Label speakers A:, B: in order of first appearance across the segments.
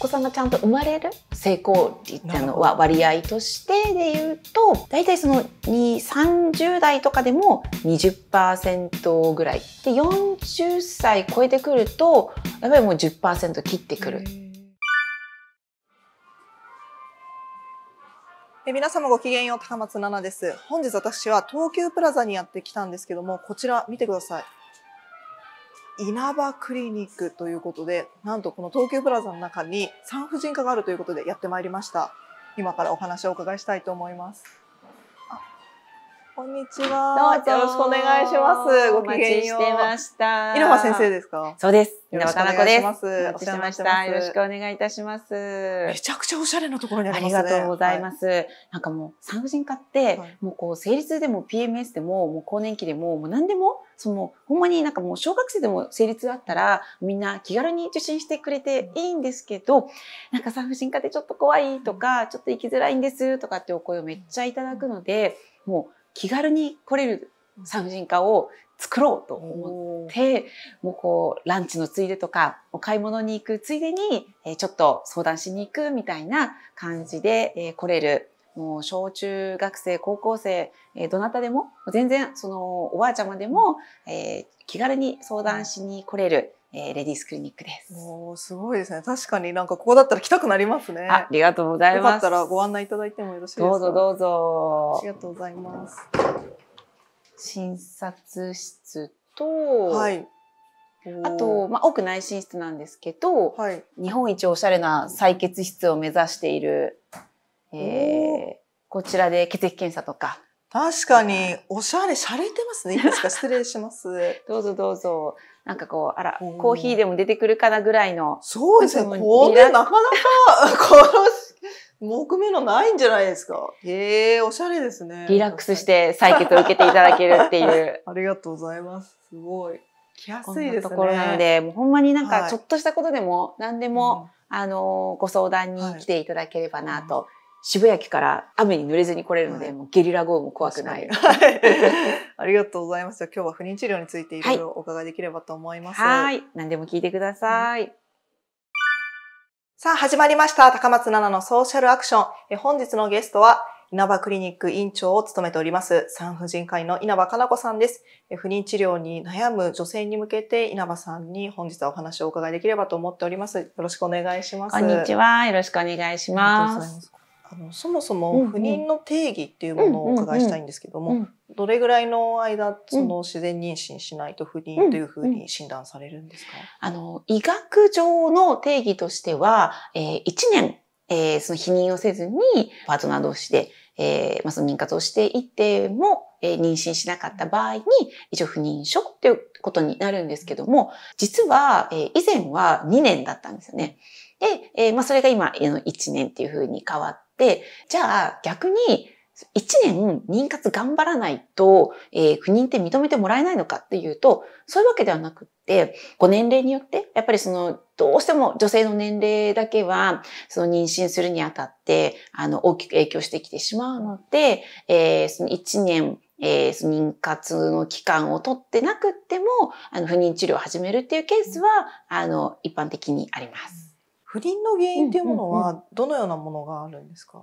A: 子さんがちゃんと生まれる成功率っていうのは割合としてでいうと大体その30代とかでも20%ぐらいで40歳超えてくるとやっぱりもう10%切ってくる。
B: え皆様ごきげんよう高松菜奈です本日私は東急プラザにやってきたんですけどもこちら見てください稲葉クリニックということで、なんとこの東急プラザの中に産婦人科があるということでやってまいりました。今からお話をお伺いしたいと思います。こんにちは。どうぞよろしくお願いします。ごきげんよう。ちしてまし
A: た。稲葉先生で
B: すかそうです。稲葉かな子です。お待ちしてました。よろしく
A: お願いいたします。めちゃくちゃおしゃれなところにありますね。ありがとうございます。はい、なんかもう産婦人科って、はい、もうこう生理痛でも PMS でも、もう更年期でも、もう何でも、その、ほんまになんかもう小学生でも生理痛あったら、みんな気軽に受診してくれていいんですけど、なんか産婦人科ってちょっと怖いとか、ちょっと行きづらいんですとかってお声をめっちゃいただくので、もう気軽に来れる産婦人科を作ろうと思って、もうこう、ランチのついでとか、お買い物に行くついでに、えちょっと相談しに行くみたいな感じで、え来れる。もう小中学生、高校生、えどなたでも、全然、その、おばあちゃまでも、え気軽に相談しに来れる。えー、レディースクリニックです。おすごいですね。確かになんかこ
B: こだったら来たくなりますね。ありがとうございます。よかったらご案内いただいてもよろしいですか。どうぞどうぞ。ありがとうございます。診察室と、はい、あと、ま
A: あ、奥内診室なんですけど、はい、日本一おしゃれな採血室を目指している、えー、こちらで血液
B: 検査とか。確かに、おしゃれ、洒落てますね。いいですか失礼します。どうぞどうぞ。なんかこう、あら、コーヒーで
A: も出てくるかなぐらいの。そうですね。これな
B: かなか、この、木目のないんじゃないですか。へえ、おしゃれですね。
A: リラックスして採血を受けていただけるっていう。
B: ありがとうございます。すご
A: い。来やすいですね。ところなので、もうほんまになんかちょっとしたことでも、何でも、はい、あの、ご相談に来ていただければなと。渋谷駅から雨に濡れずに来れるので、はい、も
B: うゲリラ豪雨も怖くない。はい、ありがとうございます。今日は不妊治療についていろいろお伺いできればと思います。はい。何でも聞いてください。うん、さあ、始まりました。高松菜々のソーシャルアクション。え本日のゲストは、稲葉クリニック院長を務めております、産婦人科医の稲葉かな子さんです。不妊治療に悩む女性に向けて稲葉さんに本日はお話をお伺いできればと思っております。よろしくお願いします。こんにちは。よろしくお願いします。ありがとうございます。あのそもそも不妊の定義っていうものをお伺いしたいんですけども、どれぐらいの間その自然妊娠しないと不妊というふうに診断されるんですか、あの医学上の定義として
A: は、えー、1年、えー、その否認をせずにパートナー同士で、えーまあ、その妊活をしていても、えー、妊娠しなかった場合に一応不妊症っていうことになるんですけども実は、えー、以前は2年だったんですよね。で、えーまあ、それが今1年っていうふうに変わってで、、じゃあ逆に1年妊活頑張らないと、えー、不妊って認めてもらえないのかっていうと、そういうわけではなくって、ご年齢によって、やっぱりその、どうしても女性の年齢だけは、その妊娠するにあたって、あの、大きく影響してきてしまうので、えー、その1年、えー、妊活の期間を取ってなくっても、あの、不妊治療を始めるっていうケースは、あの、一般的にありま
B: す。不倫の原因っていうものはどのようなものがあるんですか、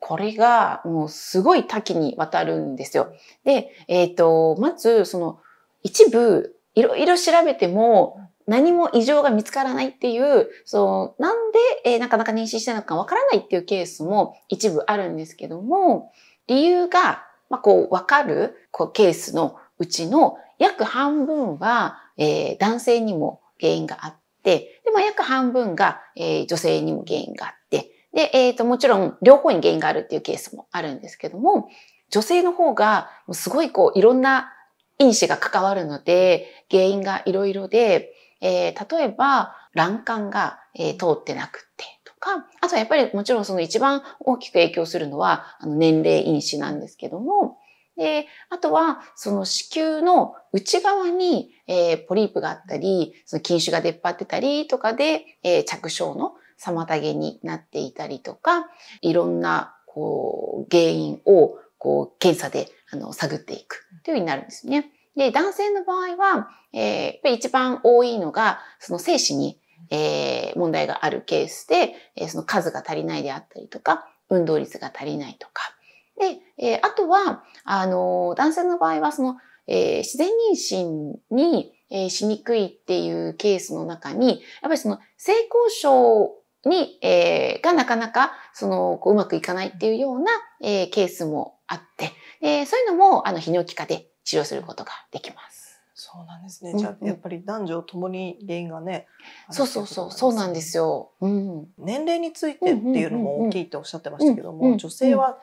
A: これがもうすごい多岐にわたるんですよ。で、えっ、ー、と、まずその一部いろいろ調べても何も異常が見つからないっていう、そう、なんで、えー、なかなか妊娠してなのかわからないっていうケースも一部あるんですけども、理由が、まあ、こう、わかるこうケースのうちの約半分は、えー、男性にも原因があっ、で、まあ、約半分が、えー、女性にも原因があって、で、えっ、ー、と、もちろん両方に原因があるっていうケースもあるんですけども、女性の方が、すごいこう、いろんな因子が関わるので、原因がいろいろで、えー、例えば、卵管が、えー、通ってなくて、とか、あとはやっぱりもちろんその一番大きく影響するのは、あの年齢因子なんですけども、で、あとは、その子宮の内側に、えー、ポリープがあったり、その筋腫が出っ張ってたりとかで、えー、着床の妨げになっていたりとか、いろんな、こう、原因を、こう、検査で、あの、探っていくというようになるんですね。で、男性の場合は、えー、やっぱり一番多いのが、その精子に、えー、問題があるケースで、えー、その数が足りないであったりとか、運動率が足りないとか、で、えー、あとは、あの、男性の場合は、その、えー、自然妊娠に、えー、しにくいっていうケースの中に、やっぱりその、性交渉に、えー、がなかなか、その、こううまくいかないっていうような、えー、ケースもあって、えー、そういうのも、あの、泌尿器科で治療することができます。そうな
B: んですね。じゃあ、やっぱり男女ともに原因がね。ううそうそうそう、そうなんですよ。うん、年齢についてっていうのも大きいっておっしゃってましたけども、女性は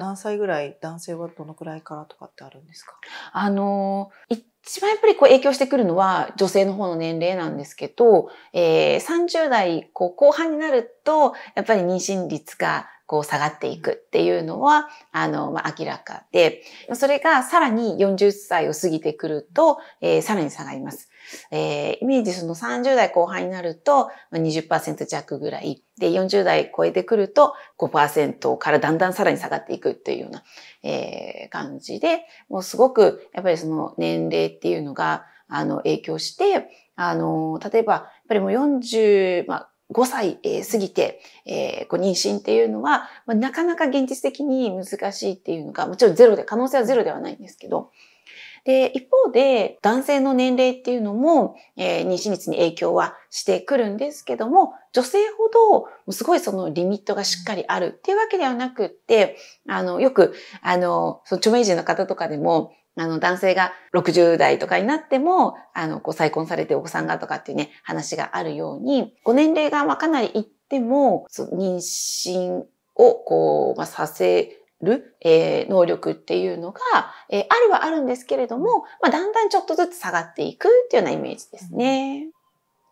B: 何歳ぐらい男性はどのくらいからとかってあるんですか
A: あの一番やっぱりこう影響してくるのは女性の方の年齢なんですけど、えー、30代こう後半になるとやっぱり妊娠率がこう下がっていくっていうのは、あの、まあ、明らかで、それがさらに40歳を過ぎてくると、えー、さらに下がります。えー、イメージその30代後半になると20%弱ぐらい。で、40代超えてくると5%からだんだんさらに下がっていくっていうような、えー、感じで、もうすごく、やっぱりその年齢っていうのが、あの、影響して、あの、例えば、やっぱりもう40、まあ、5歳、えー、過ぎて、えー、ご妊娠っていうのは、まあ、なかなか現実的に難しいっていうのが、もちろんゼロで、可能性はゼロではないんですけど、で、一方で男性の年齢っていうのも、えー、妊娠率に影響はしてくるんですけども、女性ほどすごいそのリミットがしっかりあるっていうわけではなくって、あの、よく、あの、その著名人の方とかでも、あの、男性が60代とかになっても、あの、こう再婚されてお子さんがとかっていうね、話があるように、ご年齢がまあかなりいっても、妊娠をこう、まあ、させる、えー、能力っていうのが、えー、あるはあるんですけれども、まあ、だんだんちょっとずつ下がっていくっていうようなイメージです
B: ね。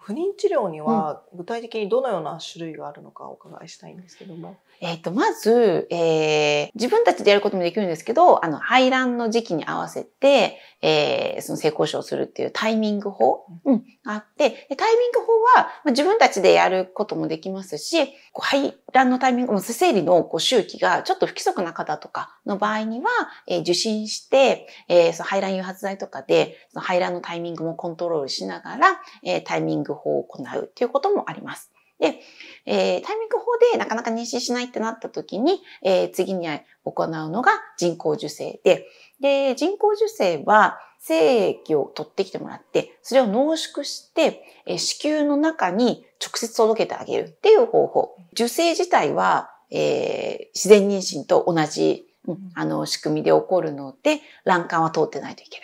B: 不妊治療には具体的にどのような種類があるのかお伺いしたいんですけども。
A: えっ、ー、と、まず、えー、自分たちでやることもできるんですけど、あの、排卵の時期に合わせて、えー、その性交渉するっていうタイミング法、うん、あって、タイミング法は、まあ、自分たちでやることもできますし、こう排卵のタイミング、も生理のこう周期がちょっと不規則な方とかの場合には、えー、受診して、えー、その排卵誘発剤とかで、その排卵のタイミングもコントロールしながら、えー、タイミング法を行うっていうこともあります。で、えー、タイミング法でなかなか妊娠しないってなった時に、えー、次に行うのが人工授精で、で、人工授精は精液を取ってきてもらって、それを濃縮して、えー、子宮の中に直接届けてあげるっていう方法。受精自体は、えー、自然妊娠と同じ、うん、あの、仕組みで起こるので、卵管は通ってないといけ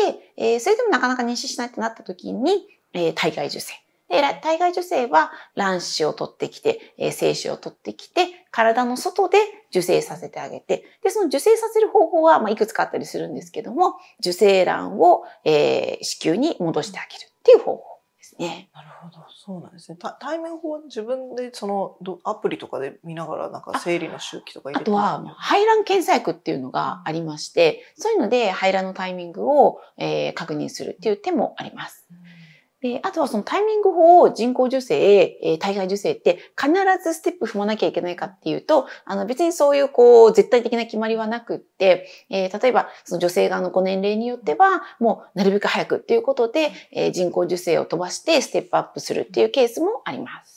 A: ない。で、えー、それでもなかなか妊娠しないってなった時に、えー、体外受精。で、体外受精は卵子を取ってきて、えー、精子を取ってきて、体の外で受精させてあげて、で、その受精させる方法は、まあ、いくつかあったりするんですけども、受精卵を、えー、子宮に戻
B: してあげるっていう方法。ね。なるほど、そうなんですね。対面法は自分でそのどアプリとかで見ながらなんか生理の周期とか入れてあとは
A: 排卵検査薬っていうのがありまして、そういうので排卵のタイミングを、えー、確認するっていう手もあります。うんで、あとはそのタイミング法を人工授精、えー、体外受精って必ずステップ踏まなきゃいけないかっていうと、あの別にそういうこう絶対的な決まりはなくって、えー、例えばその女性側のご年齢によっては、もうなるべく早くっていうことで、えー、人工授精を飛ばしてステップアップするっていうケースもあります。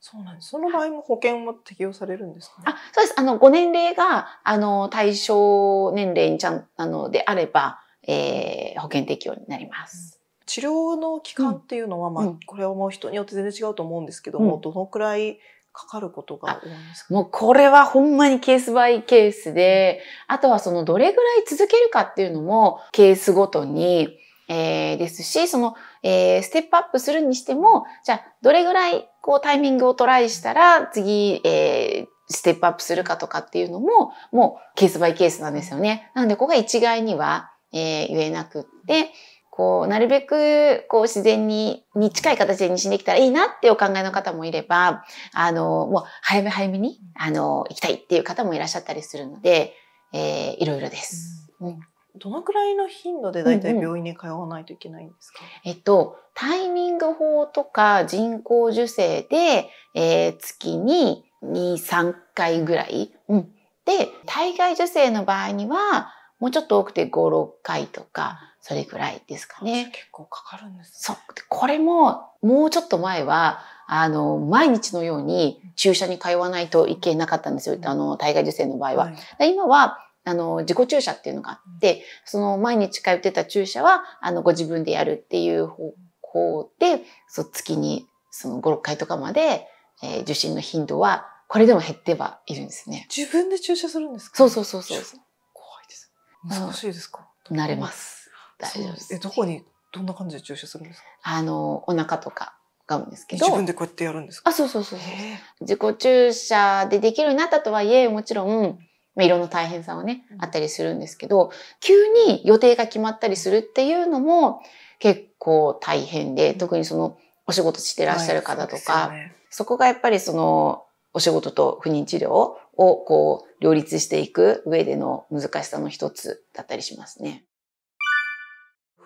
B: そうなんです。その場合も保険も適用されるんですか、ね、あ、そうです。あの、ご年齢が、あの、対象
A: 年齢にちゃん、あの、であれば、えー、保険適用になります。うん
B: 治療の期間っていうのは、まあ、これはもう人によって全然違うと思うんですけども、どのくらいかかることが多いんですかもう
A: これはほんまにケースバイケースで、あとはそのどれぐらい続けるかっていうのもケースごとに、えー、ですし、その、えー、ステップアップするにしても、じゃあどれぐらいこうタイミングをトライしたら次、えー、ステップアップするかとかっていうのも、もうケースバイケースなんですよね。なので、ここが一概には、えー、言えなくって、こう、なるべく、こう、自然に、に近い形にしにできたらいいなってお考えの方もいれば、あの、もう、早め早めに、あの、行きたいっていう方もいらっしゃったりするので、えー、いろいろです。うん。
B: どのくらいの頻度で大体病院に通わないといけないんですか、
A: うんうん、えっと、タイミング法とか人工授精で、えー、月に2、3回ぐらい。うん。で、体外受精の場合には、もうちょっと多くて5、6回とか、それぐらいですかね。結構
B: かかるんです、ね、そう。
A: これも、もうちょっと前は、あの、毎日のように注射に通わないといけなかったんですよ。うん、あの、体外受精の場合は。はい、今は、あの、自己注射っていうのがあって、その毎日通ってた注射は、あの、ご自分でやるっていう方向で、そう、月に、その5、6回とかまで、えー、受診の頻度は、これでも減ってはいるんですね。
B: 自分で注射するんですかそうそうそうそう。怖いです。難しいですか慣れます。大丈夫です。えどこにどんな感じで注射するんですか？あのお腹とかがんですけど。自分でこうやってやるんです
A: あそうそうそう自己注射でできるようになったとはいえもちろん。まあ、いろんな大変さはね、あったりするんですけど、急に予定が決まったりするっていうのも結構大変で、特にそのお仕事してらっしゃる方とか、はいそね、そこがやっぱりそのお仕事と不妊治療をこう両立していく上での難し
B: さの一つだったりしますね。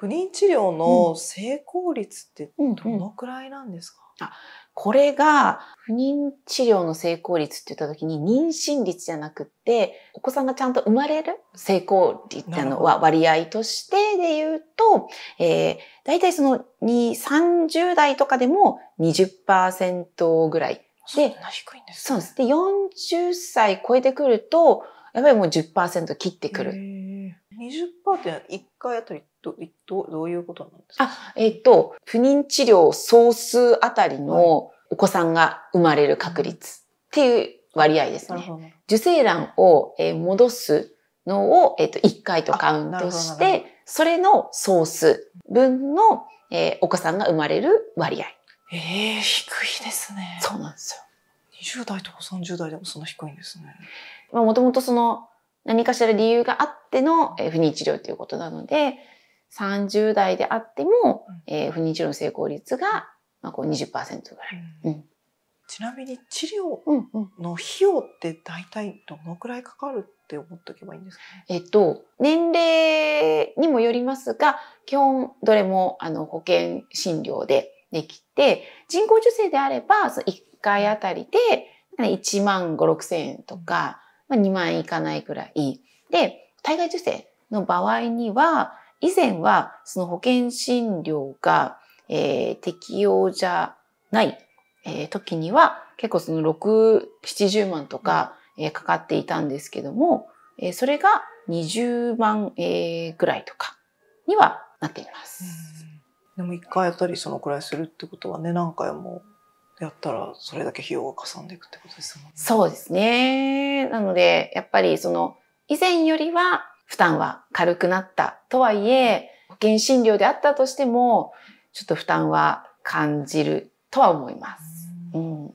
B: 不妊治療の成功率ってどのくらいなんですか、うんうん、これが不妊治
A: 療の成功率って言った時に妊娠率じゃなくってお子さんがちゃんと生まれる成功率ってのは割合としてで言うと、えー、大体その2、30代とかでも20%ぐらいで、そんな低いんです、ね、そうです。で、40歳超えてくると、やっぱりもう10%切ってくる
B: 20%って1回あたりどどどういうことなんですか
A: あ、えっ、ー、と、不妊治療総数あたりのお子さんが生まれる確率っていう割合ですね。受精卵を、えー、戻すのを、えっ、ー、と1回とカウントして、それの総数分の、えー、お子さんが生まれる割合。
B: ええー、低いですね。そうなんですよ。20代とか30代でもそんな低いんですね。まあもともとその何かしら理由が
A: あっての、不妊治療ということなので、30代であっても、えー、不妊治療の成功率が、まあ、こう20%ぐらい。うん、
B: ちなみに治療の費用って大体どのくらいかかるって思っておけばいいんですか、ね、え
A: っと、年齢にもよりますが、基本どれもあの保険診療でできて、人工授精であれば、1回あたりで1万5、6千円とか、まあ、2万円いかないくらい。で、体外受精の場合には、以前はその保険診療が、えー、適用じゃない、えー、時には結構その6、70万とか、えー、かかっていたんですけども、えー、それが20万、えー、ぐらいとか
B: にはなっています。でも1回あたりそのくらいするってことはね、何回もやったらそれだけ費用がかさんでいくってことですもんね。そうですね。なので、やっぱりその
A: 以前よりは負担は軽くなったとはいえ、保険診療であったとしても、ちょっと負担は感じるとは思います。うん、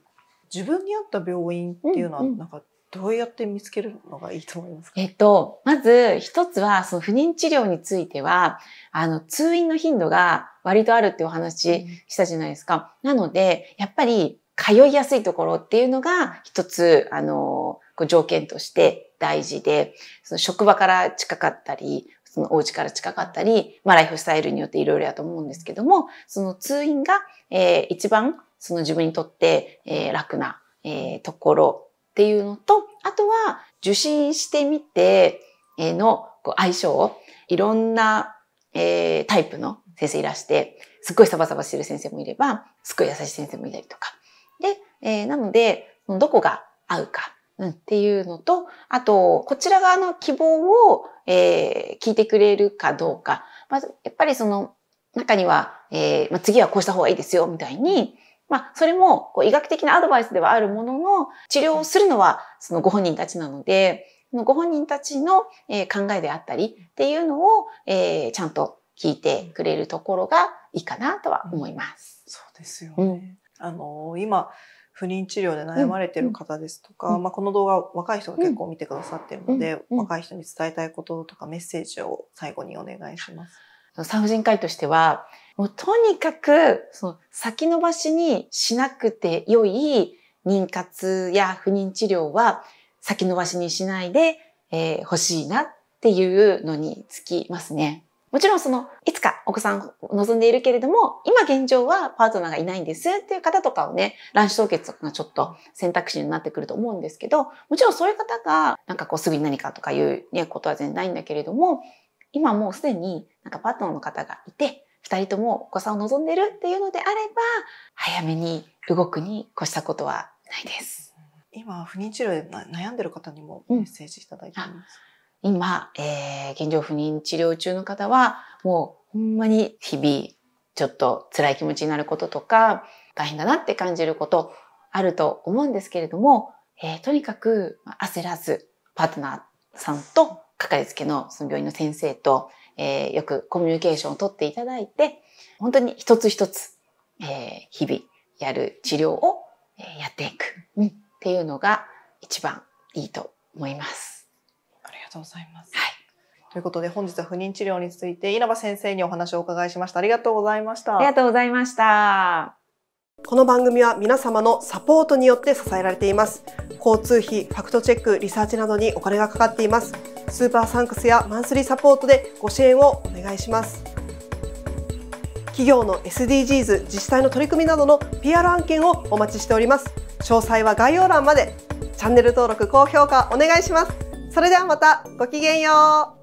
B: 自分に合った病院っていうのはなんかどうやって見つけるのがいいと思いますか
A: えっと、まず一つは、その不妊治療については、あの、通院の頻度が割とあるってお話したじゃないですか。うん、なので、やっぱり通いやすいところっていうのが一つ、あの、こう条件として大事で、その職場から近かったり、そのお家から近かったり、まあライフスタイルによっていろいろやと思うんですけども、その通院が、えー、一番その自分にとって、えー、楽な、えー、ところっていうのと、あとは受診してみての相性をいろんな、えタイプの先生いらして、すっごいサバサバしてる先生もいれば、すっごい優しい先生もいたりとか。で、えー、なので、どこが合うか、うん、っていうのと、あと、こちら側の希望を、えー、聞いてくれるかどうか。まず、やっぱりその中には、えーま次はこうした方がいいですよ、みたいに、まあ、それもこう医学的なアドバイスではあるものの、治療をするのはそのご本人たちなので、ご本人たちの考えであったりっていうのを、えー、ちゃんと聞いてくれるところがいいかな
B: とは思います。そうですよね。うん、あの今、不妊治療で悩まれてる方ですとか、うん、まあ、この動画若い人が結構見てくださってるので、若い人に伝えたいこととかメッセージを最後にお願いします。産婦人科医としては、もうと
A: にかく、その先延ばしにしなくて良い妊活や不妊治療は先延ばしにしないで、えー、欲しいなっていうのにつきますね。もちろんその、いつかお子さんを望んでいるけれども、今現状はパートナーがいないんですっていう方とかをね、卵子凍結とかがちょっと選択肢になってくると思うんですけど、もちろんそういう方が、なんかこうすぐに何かとかいうね、ことは全然ないんだけれども、今もうすでになんかパートナーの方がいて、2人ともお子さんを望んでるっていうのであれば早めに動くに越したことは
B: ないです。今不妊治療で悩んでる方にもメッセージいただいてます、
A: うん、今、えー、現状不妊治療中の方はもうほんまに日々ちょっと辛い気持ちになることとか大変だなって感じることあると思うんですけれども、えー、とにかく焦らずパートナーさんとかかりつけのその病院の先生とえー、よくコミュニケーションをとっていただいて、本当に一つ一つ、えー、日々やる治療をやっていく、うん、っ
B: ていうのが一番
A: いいと思います。ありが
B: とうございます。はい。ということで本日は不妊治療について稲葉先生にお話をお伺いしました。ありがとうございました。ありがとうございました。この番組は皆様のサポートによって支えられています。交通費、ファクトチェック、リサーチなどにお金がかかっています。スーパーサンクスやマンスリーサポートでご支援をお願いします企業の SDGs 自治体の取り組みなどの PR 案件をお待ちしております詳細は概要欄までチャンネル登録高評価お願いしますそれではまたごきげんよう